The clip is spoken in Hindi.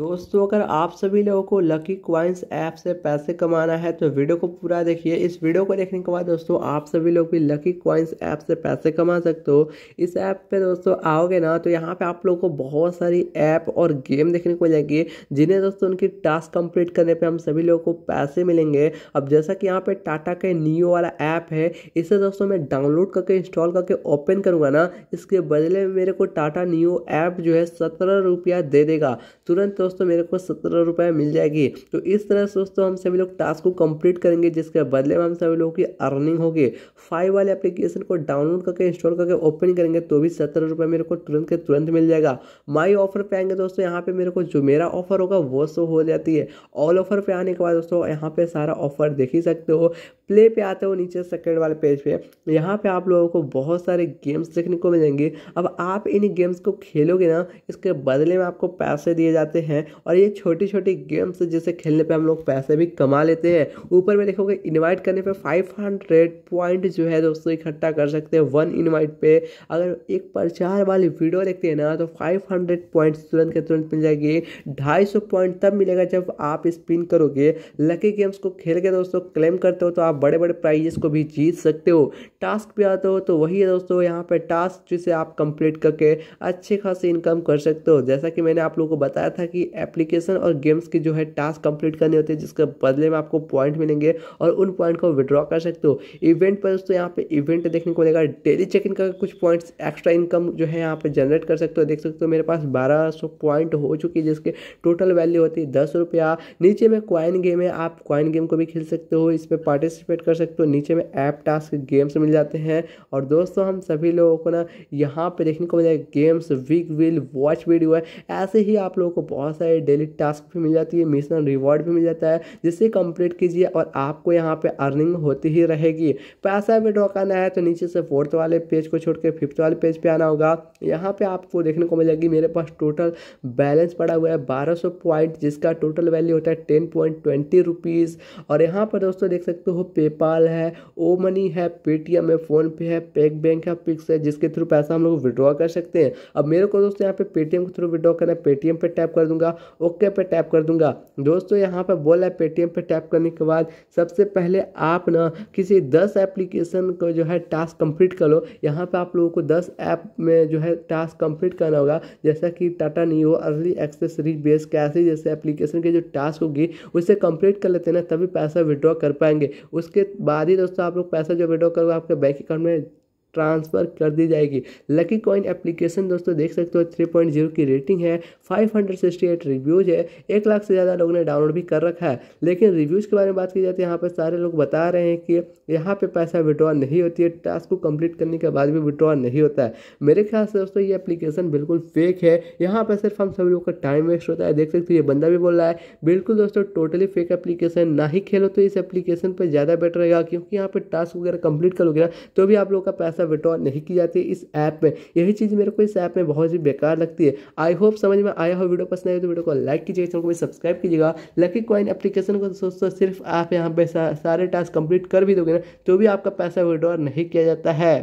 दोस्तों अगर आप सभी लोगों को लकी क्वाइंस ऐप से पैसे कमाना है तो वीडियो को पूरा देखिए इस वीडियो को देखने के बाद दोस्तों आप सभी लोग भी लकी क्वाइंस ऐप से पैसे कमा सकते हो इस ऐप पे दोस्तों आओगे ना तो यहाँ पे आप लोगों को बहुत सारी ऐप और गेम देखने को मिलेगी जिन्हें दोस्तों उनकी टास्क कम्प्लीट करने पर हम सभी लोगों को पैसे मिलेंगे अब जैसा कि यहाँ पर टाटा का नियो वाला ऐप है इसे दोस्तों मैं डाउनलोड करके इंस्टॉल करके ओपन करूँगा ना इसके बदले में मेरे को टाटा नियो ऐप जो है सत्रह रुपया दे देगा तुरंत दोस्तों मेरे को सत्रह रुपये मिल जाएगी तो इस तरह से दोस्तों हम सभी लोग टास्क को कंप्लीट करेंगे जिसके बदले में हम सभी लोगों की अर्निंग होगी फाइव वाले एप्लीकेशन को डाउनलोड करके इंस्टॉल करके ओपन करेंगे तो भी सत्रह रुपये मेरे को तुरंत के तुरंत मिल जाएगा माई ऑफर पे आएंगे दोस्तों यहाँ पर मेरे को जो मेरा ऑफर होगा वो शो हो जाती है ऑल ऑफर पे आने के बाद दोस्तों यहाँ पे सारा ऑफर देख ही सकते हो प्ले पे आते हो नीचे सेकंड वाले पेज पे यहाँ पे आप लोगों को बहुत सारे गेम्स देखने को मिलेंगे अब आप इन गेम्स को खेलोगे ना इसके बदले में आपको पैसे दिए जाते हैं है और ये छोटी छोटी गेम्स जिसे खेलने पर हम लोग पैसे भी कमा लेते हैं ऊपर में देखोगे इनवाइट करने पे 500 पॉइंट जो है दोस्तों इकट्ठा कर सकते हैं वन इनवाइट पे अगर एक प्रचार वाली वीडियो देखते हैं ना तो 500 पॉइंट्स तुरंत के तुरंत मिल जाएगी ढाई सौ पॉइंट तब मिलेगा जब आप स्पिन करोगे लकी गेम्स को खेल के दोस्तों क्लेम करते हो तो आप बड़े बड़े प्राइजेस को भी जीत सकते हो टास्क भी आते हो तो वही है दोस्तों यहाँ पर टास्क जिसे आप कंप्लीट करके अच्छे खासे इनकम कर सकते हो जैसा कि मैंने आप लोगों को बताया था कि एप्लीकेशन और गेम्स की जो है टास्क कंप्लीट करने होते हैं जिसके बदले में आपको पॉइंट मिलेंगे और उन पॉइंट को विड्रॉ कर सकते हो इवेंट पर दोस्तों यहाँ पे इवेंट देखने को मिलेगा डेली चेक इन का कुछ पॉइंट्स एक्स्ट्रा इनकम जो है यहाँ पे जनरेट कर सकते हो देख सकते हो मेरे पास बारह सौ पॉइंट हो चुकी है जिसके टोटल वैल्यू होती है दस रुपया नीचे में क्वाइन गेम है आप क्वाइन गेम को भी खेल सकते हो इसमें पार्टिसिपेट कर सकते हो नीचे में ऐप टास्क गेम्स मिल जाते हैं और दोस्तों हम सभी लोगों को ना यहाँ पे देखने को मिलेगा games week will watch video है ऐसे ही आप लोगों को बहुत सारे डेली टास्क भी मिल जाती है मिशन रिवॉर्ड भी मिल जाता है जिसे कंप्लीट कीजिए और आपको यहाँ पे अर्निंग होती ही रहेगी पैसा विड्रॉ करना है तो नीचे से फोर्थ वाले पेज को छोड़ के फिफ्थ वाले पेज पे आना होगा यहाँ पे आपको देखने को मिल जाएगी मेरे पास टोटल बैलेंस पड़ा हुआ है बारह सौ पॉइंट जिसका टोटल वैल्यू होता है टेन पॉइंट ट्वेंटी रुपीज़ और यहाँ पर दोस्तों देख सकते हो पेपाल है ओ मनी है पेटीएम है फ़ोनपे है पेक बैंक है पिक्स है जिसके थ्रू पैसा हम लोग विड्रॉ कर सकते हैं अब मेरे को दोस्तों यहाँ पे पेटीएम के थ्रू विड्रॉ करना है पेटीएम पर टैप कर दूंगा दूंगा ओके पे टैप कर दूंगा दोस्तों यहाँ पर बोला है पेटीएम पे टैप करने के बाद सबसे पहले आप ना किसी दस एप्लीकेशन को जो है टास्क कंप्लीट कर लो यहाँ पे आप लोगों को दस ऐप में जो है टास्क कंप्लीट करना होगा जैसा कि Tata Neo early access reach base कैसे जैसे एप्लीकेशन के जो टास्क होगी उसे कंप्लीट कर लेते हैं ना तभी पैसा विड्रॉ कर पाएंगे उसके बाद ही दोस्तों आप लोग पैसा जो विड्रॉ करोगे आपके बैंक अकाउंट में ट्रांसफ़र कर दी जाएगी लकी कॉइन एप्लीकेशन दोस्तों देख सकते हो थ्री पॉइंट जीरो की रेटिंग है five hundred sixty eight reviews है एक लाख से ज़्यादा लोगों ने डाउनलोड भी कर रखा है लेकिन रिव्यूज़ के बारे में बात की जाती है यहाँ पर सारे लोग बता रहे हैं कि यहाँ पर पैसा विड्रॉ नहीं होती है टास्क को कंप्लीट करने के बाद भी विड्रॉ नहीं होता है मेरे ख्याल से दोस्तों ये एप्लीकेशन बिल्कुल फेक है यहाँ पर सिर्फ हम सभी लोग का टाइम वेस्ट होता है देख सकते हो ये बंदा भी बोल रहा है बिल्कुल दोस्तों टोटली फेक एप्लीकेशन ना ही खेलो तो इस एप्लीकेशन पर ज़्यादा बेटर रहेगा क्योंकि यहाँ पर टास्क वगैरह कंप्लीट करोगे ना तो भी आप लोग का पैसा विड्रॉ नहीं की जाती इस ऐप में यही चीज़ मेरे को इस ऐप में बहुत ही बेकार लगती है आई होप समझ में आया हो वीडियो पसंद आए तो वीडियो को लाइक कीजिएगा चैनल को सब्सक्राइब कीजिएगा लकी कॉइन एप्लीकेशन को दोस्तों सिर्फ आप यहाँ पर सारे टास्क कंप्लीट कर भी दोगे ना तो भी आपका पैसा विड्रॉ नहीं किया जाता है